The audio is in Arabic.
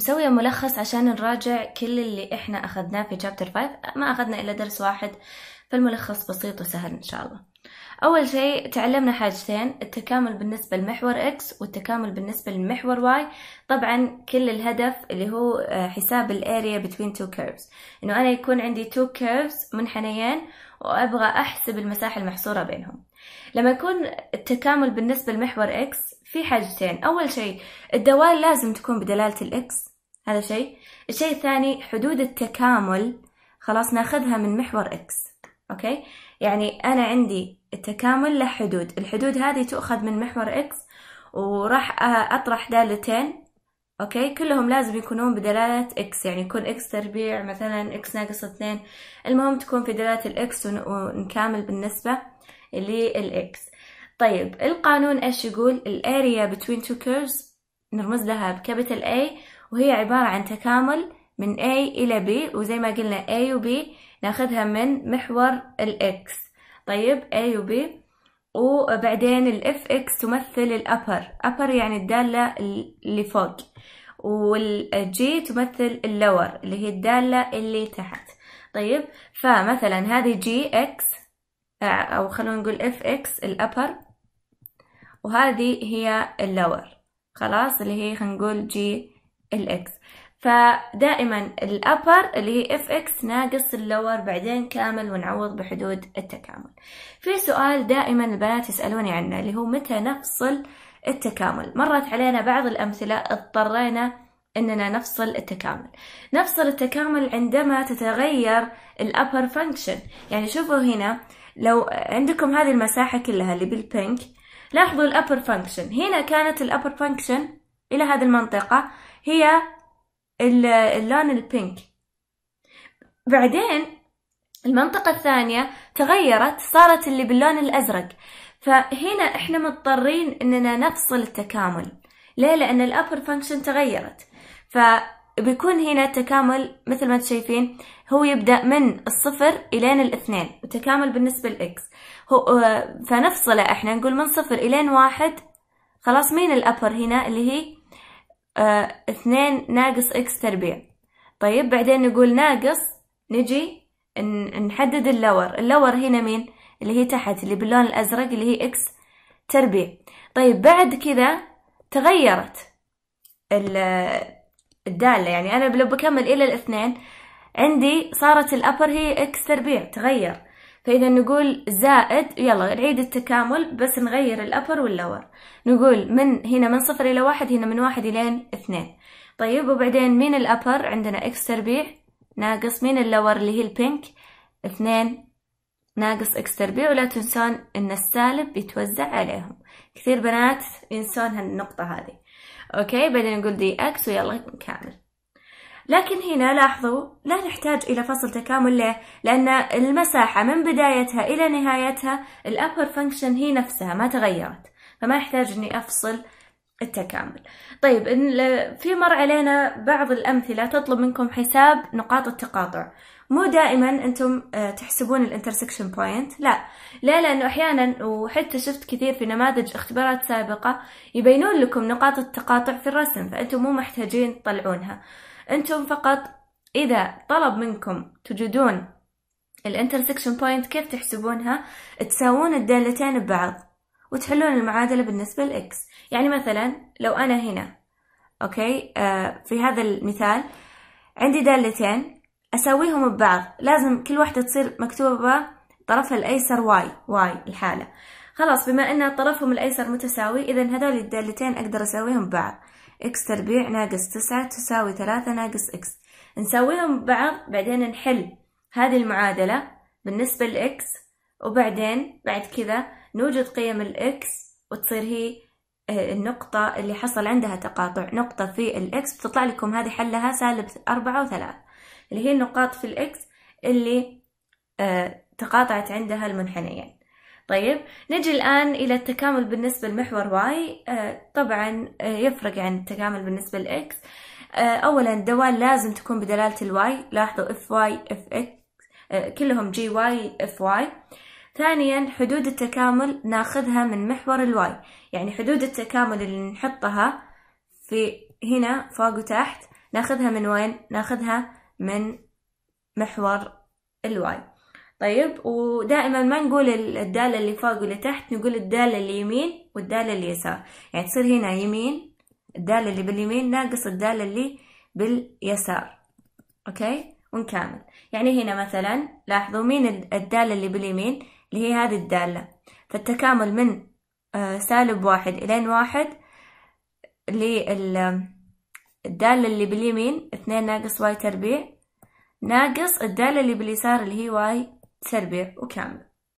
مسوية ملخص عشان نراجع كل اللي احنا اخذناه في شابتر 5 ما اخذنا الا درس واحد فالملخص بسيط وسهل ان شاء الله اول شيء تعلمنا حاجتين التكامل بالنسبة لمحور X والتكامل بالنسبة لمحور Y طبعا كل الهدف اللي هو آه، حساب الاريا between two curves انه انا يكون عندي two curves منحنيين وابغى احسب المساحة المحصورة بينهم لما يكون التكامل بالنسبة لمحور X في حاجتين أول شيء الدوال لازم تكون بدلالة الإكس هذا شيء الشيء الثاني حدود التكامل خلاص ناخذها من محور اكس اوكي يعني انا عندي التكامل له حدود الحدود هذه تؤخذ من محور اكس وراح اطرح دالتين اوكي كلهم لازم يكونون بدلالة اكس يعني يكون اكس تربيع مثلا اكس ناقص اثنين المهم تكون في دلالة الاكس ونكامل بالنسبة للاكس طيب القانون ايش يقول الاريا between two curves نرمز لها بكابيتال A وهي عبارة عن تكامل من A إلى B وزي ما قلنا A و B ناخذها من محور ال X طيب A و B وبعدين ال Fx تمثل upper upper يعني الدالة اللي فوق والجي تمثل lower اللي هي الدالة اللي تحت طيب فمثلا هذه جي اكس أو خلونا نقول اف اكس upper وهذه هي اللور خلاص اللي هي هنقول جي الاكس فدائما الابر اللي هي اف اكس ناقص اللور بعدين كامل ونعوض بحدود التكامل في سؤال دائما البنات يسألوني عنه اللي هو متى نفصل التكامل مرت علينا بعض الأمثلة اضطرينا أننا نفصل التكامل نفصل التكامل عندما تتغير الأبر فانكشن يعني شوفوا هنا لو عندكم هذه المساحة كلها اللي بالبينك لاحظوا الأبر فانكشن هنا كانت الأبر فانكشن إلى هذه المنطقة هي اللون البينك بعدين المنطقة الثانية تغيرت صارت اللي باللون الأزرق فهنا احنا مضطرين اننا نفصل التكامل ليه لان الابر فانكشن تغيرت ف بيكون هنا التكامل مثل ما تشايفين هو يبدأ من الصفر إلين الاثنين وتكامل بالنسبة لإكس هو آه، فنفصله احنا نقول من صفر إلين واحد خلاص مين الأبر هنا اللي هي آه، اثنين ناقص إكس تربيع طيب بعدين نقول ناقص نجي نحدد اللور اللور هنا مين اللي هي تحت اللي باللون الأزرق اللي هي إكس تربيع طيب بعد كذا تغيرت الدالة يعني أنا لو بكمل إلى الاثنين عندي صارت الأبر هي إكس تربيع تغير فإذا نقول زائد يلا نعيد التكامل بس نغير الأبر واللور نقول من هنا من صفر إلى واحد هنا من واحد إلى اثنين طيب وبعدين مين الأبر عندنا إكس تربيع ناقص مين اللور اللي هي البينك اثنين ناقص إكس تربيع ولا تنسون إن السالب يتوزع عليهم كثير بنات ينسون هالنقطة هذه أوكي بعدين نقول دي إكس ويلا نكمل لكن هنا لاحظوا لا نحتاج إلى فصل تكامل ليه؟ لأن المساحة من بدايتها إلى نهايتها الأبر فانكشن هي نفسها ما تغيرت فما يحتاج إني أفصل التكامل طيب في مر علينا بعض الأمثلة تطلب منكم حساب نقاط التقاطع مو دائما انتم آه، تحسبون الانترسكشن بوينت لا لا لانه احيانا وحتى شفت كثير في نماذج اختبارات سابقه يبينون لكم نقاط التقاطع في الرسم فانتم مو محتاجين تطلعونها انتم فقط اذا طلب منكم تجدون الانترسكشن بوينت كيف تحسبونها تساوون الدالتين ببعض وتحلون المعادلة بالنسبة لإكس يعني مثلا لو أنا هنا أوكي آه في هذا المثال عندي دالتين أسويهم ببعض لازم كل واحدة تصير مكتوبة طرفها الأيسر واي واي الحالة خلاص بما أن طرفهم الأيسر متساوي إذا هذول الدالتين أقدر أسويهم ببعض إكس تربيع ناقص تسعة تساوي ثلاثة ناقص إكس نسويهم ببعض بعدين نحل هذه المعادلة بالنسبة لإكس وبعدين بعد كذا نوجد قيم الإكس وتصير هي آه، النقطة اللي حصل عندها تقاطع نقطة في الإكس بتطلع لكم هذه حلها سالب أربعة وثلاث اللي هي النقاط في الإكس اللي آه، تقاطعت عندها المنحنيين طيب نجي الآن إلى التكامل بالنسبة لمحور واي آه، طبعا يفرق عن التكامل بالنسبة لإكس أولا الدوال لازم تكون بدلالة الواي لاحظوا اف واي اف اكس كلهم جي واي اف واي ثانيا حدود التكامل ناخذها من محور الواي يعني حدود التكامل اللي نحطها في هنا فوق وتحت ناخذها من وين ناخذها من محور الواي طيب ودائما ما نقول الدالة اللي فوق واللي تحت نقول الدالة اللي يمين والدالة اللي يسار يعني تصير هنا يمين الدالة اللي باليمين ناقص الدالة اللي باليسار اوكي ونكمل يعني هنا مثلا لاحظوا مين الدالة اللي باليمين اللي هي هذه الدالة فالتكامل من آه، سالب واحد إلين واحد للدالة اللي باليمين اثنين ناقص واي تربيع ناقص الدالة اللي باليسار اللي هي واي تربيع وكامل